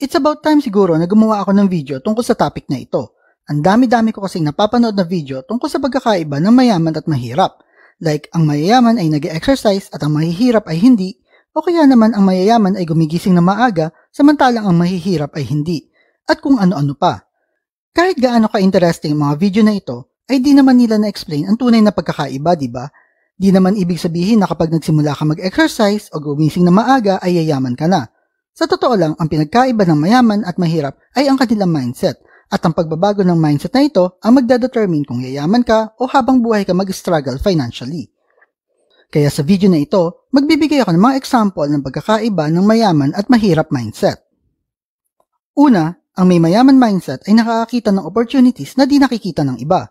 It's about time siguro na gumawa ako ng video tungkol sa topic na ito. Ang dami-dami ko kasing napapanood na video tungkol sa pagkakaiba ng mayaman at mahirap. Like, ang mayayaman ay nag exercise at ang mahihirap ay hindi, o kaya naman ang mayayaman ay gumigising na maaga samantalang ang mahihirap ay hindi, at kung ano-ano pa. Kahit gaano ka-interesting mga video na ito, ay di naman nila na-explain ang tunay na pagkakaiba, di ba? Di naman ibig sabihin na kapag nagsimula ka mag-exercise o gumising na maaga ay yayaman ka na sa totoo lang, ang pinagkaiba ng mayaman at mahirap ay ang kanilang mindset. At ang pagbabago ng mindset na ito ang magdadetermine kung yayaman ka o habang buhay ka mag-struggle financially. Kaya sa video na ito, magbibigay ako ng mga example ng pagkakaiba ng mayaman at mahirap mindset. Una, ang may mayaman mindset ay nakakakita ng opportunities na di nakikita ng iba.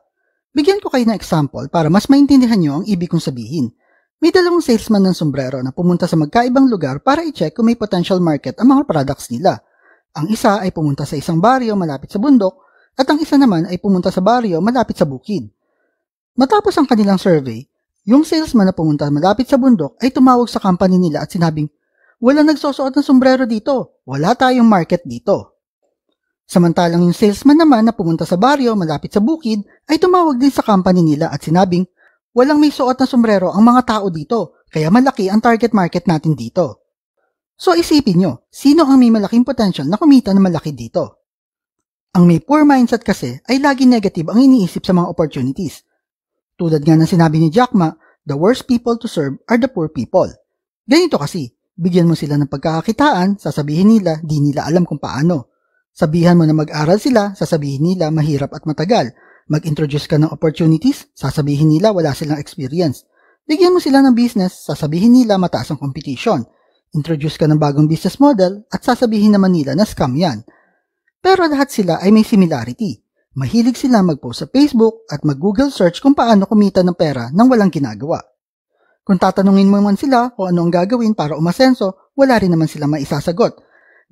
Bigyan ko kayo ng example para mas maintindihan nyo ang ibig kong sabihin. May dalawang salesman ng sombrero na pumunta sa magkaibang lugar para i-check kung may potential market ang mga products nila. Ang isa ay pumunta sa isang baryo malapit sa bundok at ang isa naman ay pumunta sa baryo malapit sa bukid. Matapos ang kanilang survey, yung salesman na pumunta malapit sa bundok ay tumawag sa company nila at sinabing, wala nagsusuot ng sombrero dito, wala tayong market dito. Samantalang yung salesman naman na pumunta sa baryo malapit sa bukid ay tumawag din sa company nila at sinabing, Walang may suot na sombrero ang mga tao dito, kaya malaki ang target market natin dito. So isipin nyo, sino ang may malaking potential na kumita ng malaki dito? Ang may poor mindset kasi ay lagi negative ang iniisip sa mga opportunities. Tulad nga ng sinabi ni Jack Ma, the worst people to serve are the poor people. Ganito kasi, bigyan mo sila ng pagkakakitaan, sasabihin nila di nila alam kung paano. Sabihan mo na mag-aral sila, sasabihin nila mahirap at matagal. Mag-introduce ka ng opportunities, sasabihin nila wala silang experience. Bigyan mo sila ng business, sasabihin nila mataas ang competition. Introduce ka ng bagong business model at sasabihin naman nila na scam yan. Pero lahat sila ay may similarity. Mahilig sila mag-post sa Facebook at mag-Google search kung paano kumita ng pera nang walang ginagawa. Kung tatanungin mo man sila kung ano ang gagawin para umasenso, wala rin naman sila maisasagot.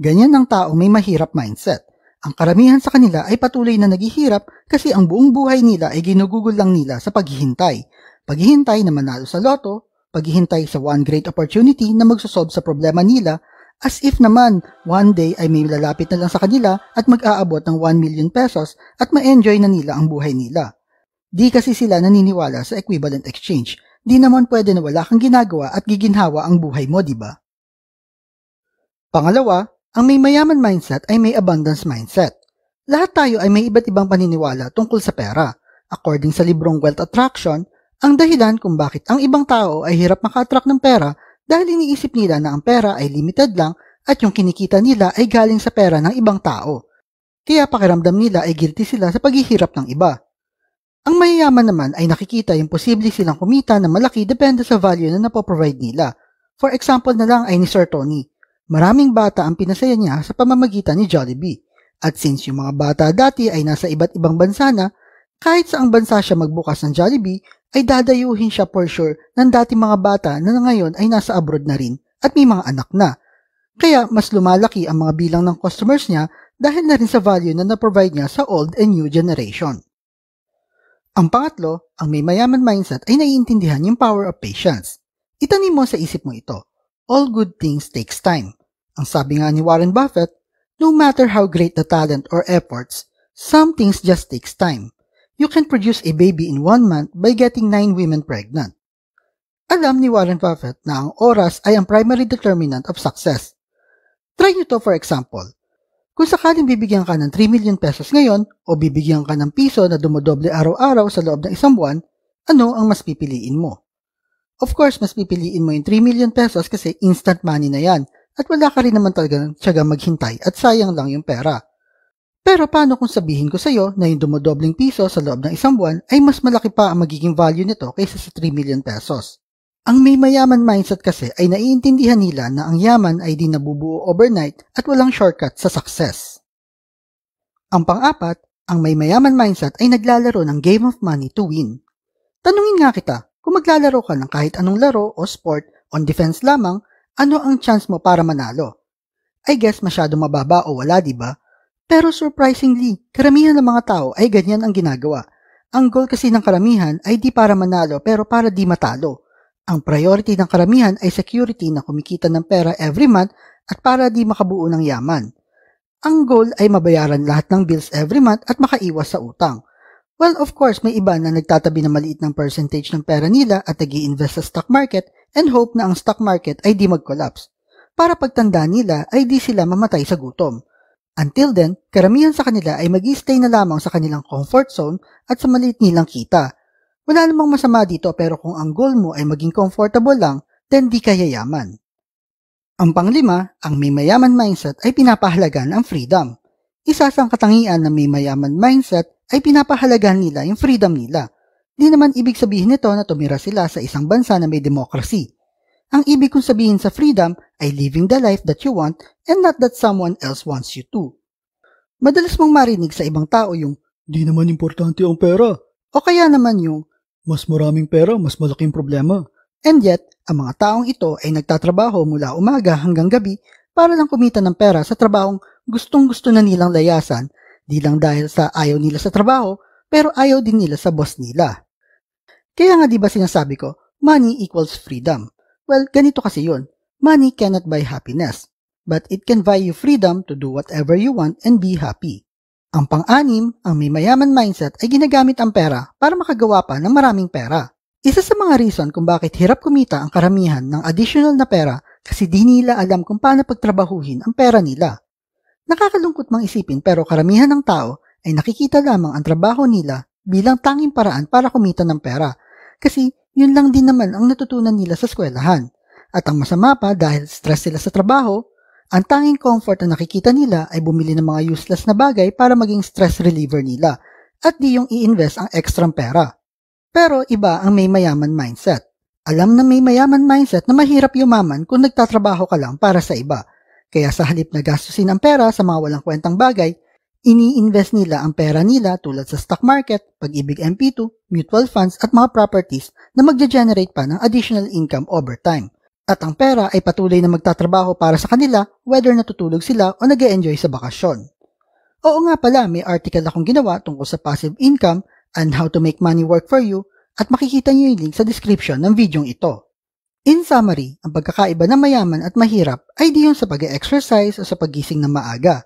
Ganyan ang tao may mahirap mindset. Ang karamihan sa kanila ay patuloy na naghihirap kasi ang buong buhay nila ay ginugugol lang nila sa paghihintay. Paghihintay na manalo sa loto, paghihintay sa one great opportunity na magsosolve sa problema nila, as if naman one day ay may lalapit na lang sa kanila at mag-aabot ng 1 million pesos at ma-enjoy na nila ang buhay nila. Di kasi sila naniniwala sa equivalent exchange. Di naman pwede na wala kang ginagawa at giginhawa ang buhay mo, di ba? Pangalawa, ang may mayaman mindset ay may abundance mindset. Lahat tayo ay may iba't ibang paniniwala tungkol sa pera. According sa librong Wealth Attraction, ang dahilan kung bakit ang ibang tao ay hirap maka-attract ng pera dahil iniisip nila na ang pera ay limited lang at yung kinikita nila ay galing sa pera ng ibang tao. Kaya pakiramdam nila ay guilty sila sa paghihirap ng iba. Ang mayayaman naman ay nakikita yung posible silang kumita na malaki depende sa value na napoprovide nila. For example na lang ay ni Sir Tony. Maraming bata ang pinasaya niya sa pamamagitan ni Jollibee. At since yung mga bata dati ay nasa iba't ibang bansa na, kahit saang bansa siya magbukas ng Jollibee, ay dadayuhin siya for sure ng dati mga bata na ngayon ay nasa abroad na rin at may mga anak na. Kaya mas lumalaki ang mga bilang ng customers niya dahil na rin sa value na na-provide niya sa old and new generation. Ang pangatlo, ang may mayaman mindset ay naiintindihan yung power of patience. Itanim mo sa isip mo ito. All good things takes time. Ang sabi nga ni Warren Buffett, no matter how great the talent or efforts, some things just takes time. You can produce a baby in one month by getting nine women pregnant. Alam ni Warren Buffett na ang oras ay ang primary determinant of success. Try nyo to for example. Kung sakaling bibigyan ka ng 3 million pesos ngayon o bibigyan ka ng piso na dumodoble araw-araw sa loob ng isang buwan, ano ang mas pipiliin mo? Of course, mas pipiliin mo yung 3 million pesos kasi instant money na yan at wala ka rin naman talaga tiyaga maghintay at sayang lang yung pera. Pero paano kung sabihin ko sa iyo na yung dumodobling piso sa loob ng isang buwan ay mas malaki pa ang magiging value nito kaysa sa 3 million pesos? Ang may mayaman mindset kasi ay naiintindihan nila na ang yaman ay di nabubuo overnight at walang shortcut sa success. Ang pang-apat, ang may mayaman mindset ay naglalaro ng game of money to win. Tanungin nga kita, kung maglalaro ka ng kahit anong laro o sport on defense lamang ano ang chance mo para manalo? I guess masyado mababa o wala, di ba? Pero surprisingly, karamihan ng mga tao ay ganyan ang ginagawa. Ang goal kasi ng karamihan ay di para manalo pero para di matalo. Ang priority ng karamihan ay security na kumikita ng pera every month at para di makabuo ng yaman. Ang goal ay mabayaran lahat ng bills every month at makaiwas sa utang. Well, of course, may iba na nagtatabi ng maliit ng percentage ng pera nila at nag invest sa stock market and hope na ang stock market ay di mag-collapse. Para pagtanda nila ay di sila mamatay sa gutom. Until then, karamihan sa kanila ay mag stay na lamang sa kanilang comfort zone at sa maliit nilang kita. Wala namang masama dito pero kung ang goal mo ay maging comfortable lang, then di ka yayaman. Ang panglima, ang may mayaman mindset ay pinapahalagan ang freedom. Isa sa katangian ng may mayaman mindset ay pinapahalagahan nila yung freedom nila. Di naman ibig sabihin nito na tumira sila sa isang bansa na may democracy. Ang ibig kong sabihin sa freedom ay living the life that you want and not that someone else wants you to. Madalas mong marinig sa ibang tao yung, di naman importante ang pera. O kaya naman yung, mas maraming pera, mas malaking problema. And yet, ang mga taong ito ay nagtatrabaho mula umaga hanggang gabi para lang kumita ng pera sa trabahong gustong-gusto na nilang layasan Di lang dahil sa ayaw nila sa trabaho, pero ayaw din nila sa boss nila. Kaya nga di ba sinasabi ko, money equals freedom. Well, ganito kasi yun. Money cannot buy happiness, but it can buy you freedom to do whatever you want and be happy. Ang pang-anim, ang may mayaman mindset ay ginagamit ang pera para makagawa pa ng maraming pera. Isa sa mga reason kung bakit hirap kumita ang karamihan ng additional na pera kasi di nila alam kung paano pagtrabahuhin ang pera nila. Nakakalungkot mang isipin pero karamihan ng tao ay nakikita lamang ang trabaho nila bilang tanging paraan para kumita ng pera kasi yun lang din naman ang natutunan nila sa eskwelahan. At ang masama pa dahil stress sila sa trabaho, ang tanging comfort na nakikita nila ay bumili ng mga useless na bagay para maging stress reliever nila at di yung i-invest ang ekstrang pera. Pero iba ang may mayaman mindset. Alam na may mayaman mindset na mahirap yumaman kung nagtatrabaho ka lang para sa iba – kaya sa halip na gastusin ang pera sa mga walang kwentang bagay, ini-invest nila ang pera nila tulad sa stock market, pag-ibig MP2, mutual funds at mga properties na magge-generate pa ng additional income over time. At ang pera ay patuloy na magtatrabaho para sa kanila whether natutulog sila o nag enjoy sa bakasyon. Oo nga pala, may article akong ginawa tungkol sa passive income and how to make money work for you at makikita niyo yung link sa description ng videong ito. In summary, ang pagkakaiba ng mayaman at mahirap ay diyon sa pag-exercise o sa pagising ng maaga.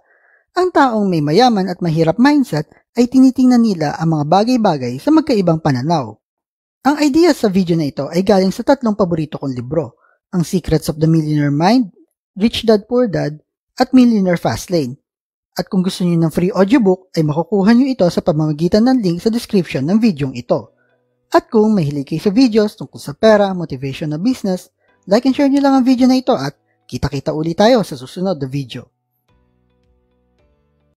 Ang taong may mayaman at mahirap mindset ay tinitingnan nila ang mga bagay-bagay sa magkaibang pananaw. Ang idea sa video na ito ay galing sa tatlong paborito kong libro, ang Secrets of the Millionaire Mind, Rich Dad Poor Dad, at Millionaire Fastlane. At kung gusto niyo ng free audiobook ay makukuha niyo ito sa pamamagitan ng link sa description ng videong ito. At kung mahilig kayo sa videos tungkol sa pera, motivation na business, like and share nyo lang ang video na ito at kita-kita ulit tayo sa susunod na video.